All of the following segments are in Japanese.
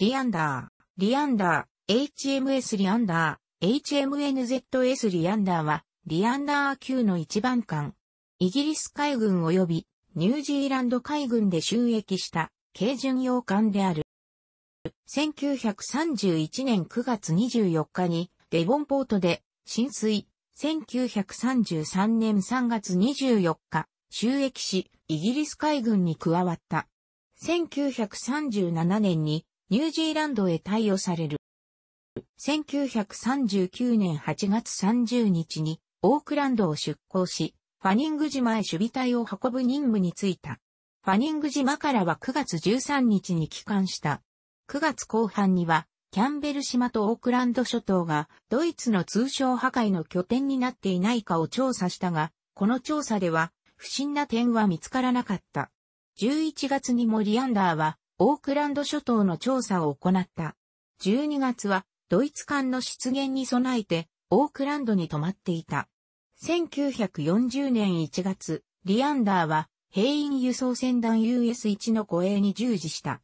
リアンダー、リアンダー、HMS リアンダー、HMNZS リアンダーは、リアンダー級の一番艦。イギリス海軍及びニュージーランド海軍で収益した軽巡洋艦である。1931年9月24日にデボンポートで浸水。1933年3月24日、収益し、イギリス海軍に加わった。1937年にニュージーランドへ貸与される。1939年8月30日にオークランドを出港し、ファニング島へ守備隊を運ぶ任務に就いた。ファニング島からは9月13日に帰還した。9月後半には、キャンベル島とオークランド諸島がドイツの通商破壊の拠点になっていないかを調査したが、この調査では不審な点は見つからなかった。11月にもリアンダーはオークランド諸島の調査を行った。12月はドイツ艦の出現に備えてオークランドに泊まっていた。1940年1月、リアンダーは兵員輸送船団 US1 の護衛に従事した。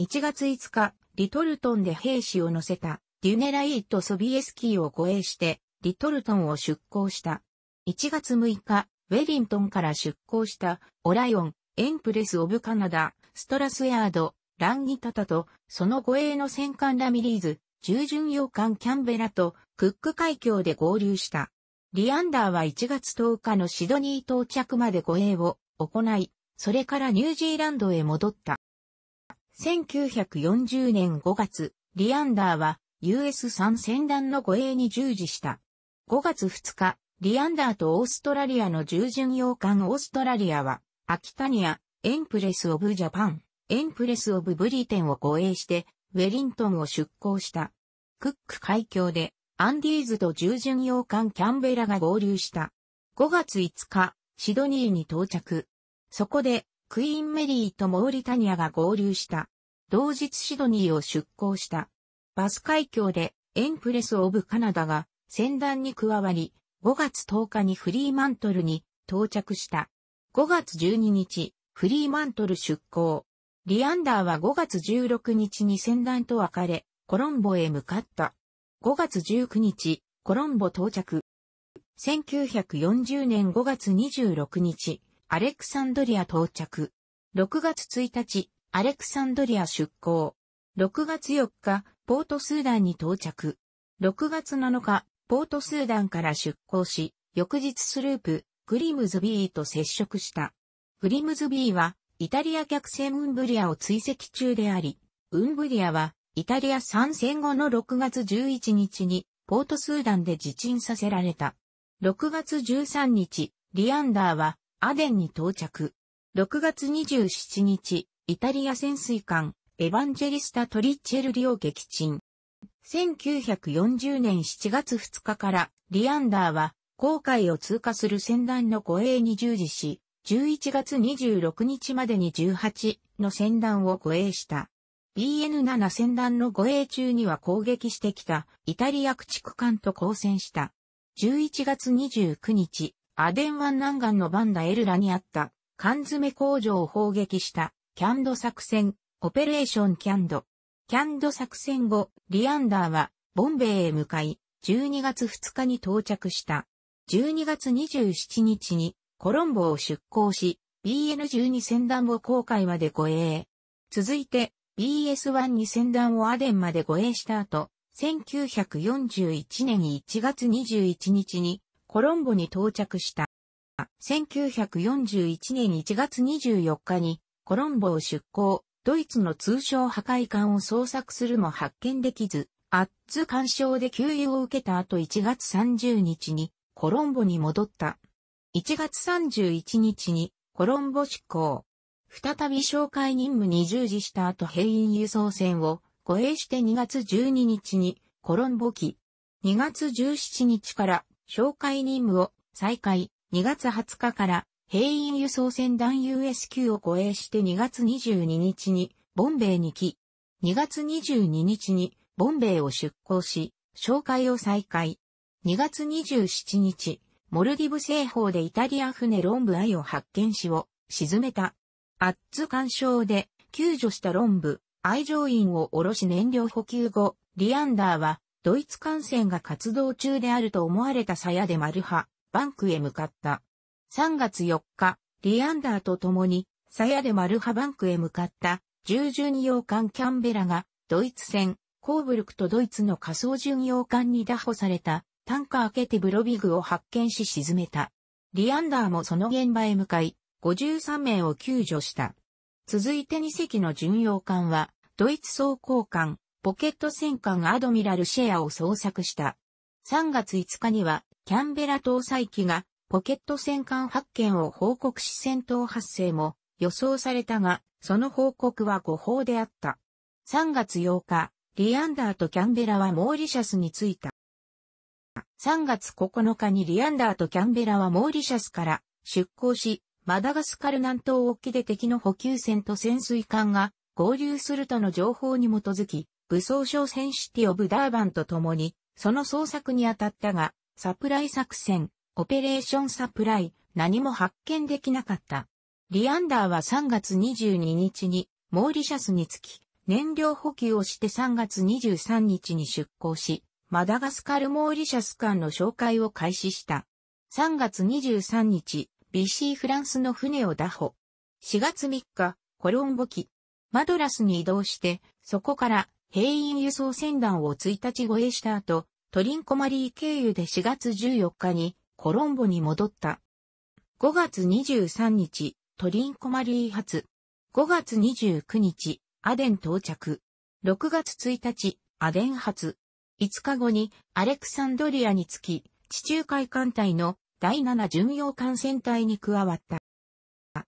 1月5日、リトルトンで兵士を乗せたデュネライート・ソビエスキーを護衛して、リトルトンを出港した。1月6日、ウェリントンから出港したオライオン、エンプレス・オブ・カナダ、ストラスヤード、ランギタタと、その護衛の戦艦ラミリーズ、従順洋艦キャンベラと、クック海峡で合流した。リアンダーは1月10日のシドニー到着まで護衛を行い、それからニュージーランドへ戻った。1940年5月、リアンダーは US3 戦団の護衛に従事した。5月2日、リアンダーとオーストラリアの従順洋艦オーストラリアは、アキタニア、エンプレス・オブ・ジャパン、エンプレス・オブ・ブリーテンを護衛して、ウェリントンを出港した。クック海峡で、アンディーズと従順洋艦キャンベラが合流した。5月5日、シドニーに到着。そこで、クイーンメリーとモーリタニアが合流した。同日シドニーを出港した。バス海峡で、エンプレス・オブ・カナダが、船団に加わり、5月10日にフリーマントルに到着した。5月12日、フリーマントル出港。リアンダーは5月16日に船団と別れ、コロンボへ向かった。5月19日、コロンボ到着。1940年5月26日、アレクサンドリア到着。6月1日、アレクサンドリア出港。6月4日、ポートスーダンに到着。6月7日、ポートスーダンから出港し、翌日スループ、グリムズビーと接触した。グリムズビーはイタリア客船ウンブリアを追跡中であり、ウンブリアは、イタリア参戦後の6月11日に、ポートスーダンで自沈させられた。6月13日、リアンダーは、アデンに到着。6月27日、イタリア潜水艦、エヴァンジェリスタ・トリッチェルリを撃沈。1940年7月2日から、リアンダーは、航海を通過する船団の護衛に従事し、11月26日までに18の戦団を護衛した。BN7 戦団の護衛中には攻撃してきたイタリア駆逐艦と交戦した。11月29日、アデン湾南岸のバンダエルラにあった缶詰工場を砲撃したキャンド作戦、オペレーションキャンド。キャンド作戦後、リアンダーはボンベイへ向かい、12月2日に到着した。12月27日にコロンボを出港し、BN12 船団を航海まで護衛。続いて、BS12 船団をアデンまで護衛した後、1941年1月21日にコロンボに到着した。1941年1月24日にコロンボを出港、ドイツの通商破壊艦を捜索するも発見できず、アッツ干渉で給油を受けた後1月30日にコロンボに戻った。1月31日にコロンボ出港。再び紹介任務に従事した後兵員輸送船を護衛して2月12日にコロンボ機。2月17日から紹介任務を再開。2月20日から兵員輸送船団 USQ を護衛して2月22日にボンベイに来。2月22日にボンベイを出港し、紹介を再開。2月27日、モルディブ製法でイタリア船ロンブ愛を発見しを沈めた。アッツ干渉で救助したロンブ愛乗員を下ろし燃料補給後、リアンダーはドイツ艦船が活動中であると思われた鞘でマルハ、バンクへ向かった。3月4日、リアンダーと共に鞘でマルハバンクへ向かった従順巡洋艦キャンベラがドイツ船コーブルクとドイツの仮想巡洋艦に打破されたタンカーケテブロビグを発見し沈めた。リアンダーもその現場へ向かい、53名を救助した。続いて2隻の巡洋艦は、ドイツ装甲艦、ポケット戦艦アドミラルシェアを捜索した。3月5日には、キャンベラ搭載機が、ポケット戦艦発見を報告し戦闘発生も予想されたが、その報告は誤報であった。3月8日、リアンダーとキャンベラはモーリシャスに着いた。3月9日にリアンダーとキャンベラはモーリシャスから出港し、マダガスカル南東沖で敵の補給船と潜水艦が合流するとの情報に基づき、武装商船シティオブダーバンと共に、その捜索に当たったが、サプライ作戦、オペレーションサプライ、何も発見できなかった。リアンダーは3月22日に、モーリシャスにつき、燃料補給をして3月23日に出港し、マダガスカル・モーリシャス間の紹介を開始した。3月23日、BC フランスの船を拿捕。4月3日、コロンボ機。マドラスに移動して、そこから兵員輸送船団を1日護衛した後、トリンコマリー経由で4月14日にコロンボに戻った。5月23日、トリンコマリー発。5月29日、アデン到着。6月1日、アデン発。5日後にアレクサンドリアに着き、地中海艦隊の第7巡洋艦船隊に加わった。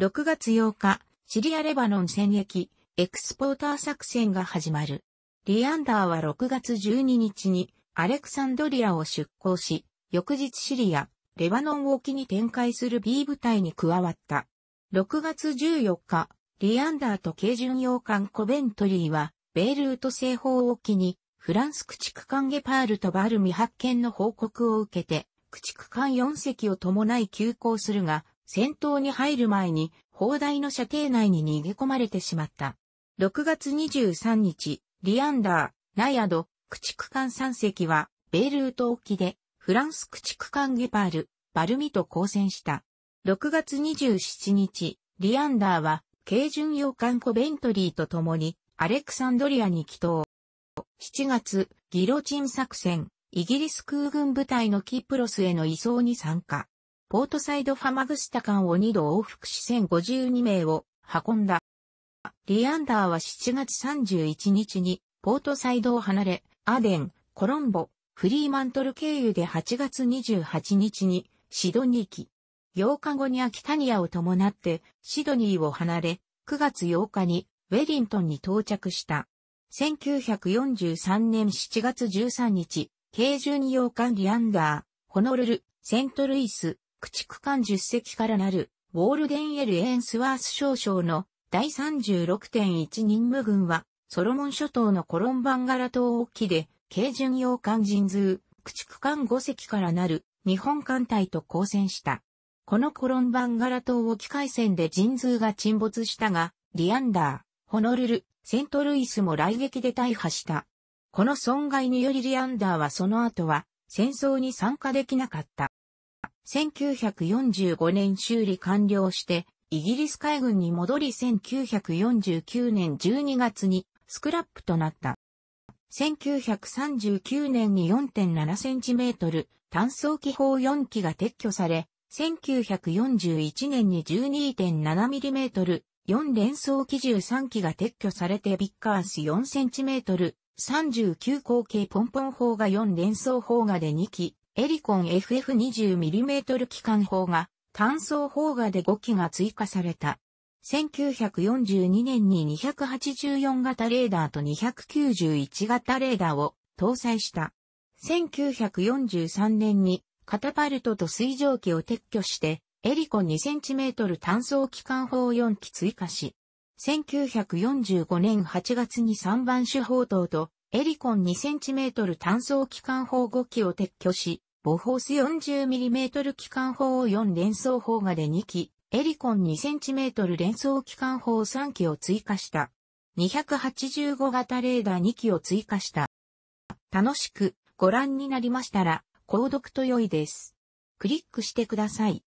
6月8日、シリア・レバノン戦役、エクスポーター作戦が始まる。リアンダーは6月12日にアレクサンドリアを出港し、翌日シリア、レバノン沖に展開する B 部隊に加わった。6月14日、リアンダーと軽巡洋艦コベントリーは、ベールート西方沖にフランス駆逐艦ゲパールとバルミ発見の報告を受けて、駆逐艦4隻を伴い急行するが、戦闘に入る前に、砲台の射程内に逃げ込まれてしまった。6月23日、リアンダー、ナヤド、駆逐艦3隻は、ベールート沖で、フランス駆逐艦ゲパール、バルミと交戦した。6月27日、リアンダーは、軽巡洋艦コベントリーと共に、アレクサンドリアに帰投。7月、ギロチン作戦、イギリス空軍部隊のキプロスへの移送に参加。ポートサイドファマグスタ艦を2度往復し1052名を運んだ。リアンダーは7月31日にポートサイドを離れ、アデン、コロンボ、フリーマントル経由で8月28日にシドニー機。8日後にアキタニアを伴ってシドニーを離れ、9月8日にウェリントンに到着した。1943年7月13日、軽巡洋艦リアンダー、ホノルル、セントルイス、駆逐艦10隻からなる、ウォールデン・エル・エンスワース少将の第36.1任務軍は、ソロモン諸島のコロンバンガラ島沖で、軽巡洋艦人通、駆逐艦5隻からなる日本艦隊と交戦した。このコロンバンガラ島沖海戦で人通が沈没したが、リアンダー、ホノルル、セントルイスも雷撃で大破した。この損害によりリアンダーはその後は戦争に参加できなかった。1945年修理完了して、イギリス海軍に戻り1949年12月にスクラップとなった。1939年に 4.7cm 単装機砲4機が撤去され、1941年に 12.7mm 4連装機13機が撤去されてビッカース 4cm、39口径ポンポン砲が4連装砲がで2機、エリコン FF20mm 機関砲が、単装砲がで5機が追加された。1942年に284型レーダーと291型レーダーを搭載した。1943年にカタパルトと水蒸気を撤去してエリコ 2cm 単装機関砲4機追加し、1945年8月に3番手砲塔とエリコン 2cm 単装機関砲5機を撤去し、ボホース 40mm 機関砲を4連装砲がで2機、エリコン 2cm 連装機関砲3機を追加した。285型レーダー2機を追加した。楽しくご覧になりましたら、購読と良いです。クリックしてください。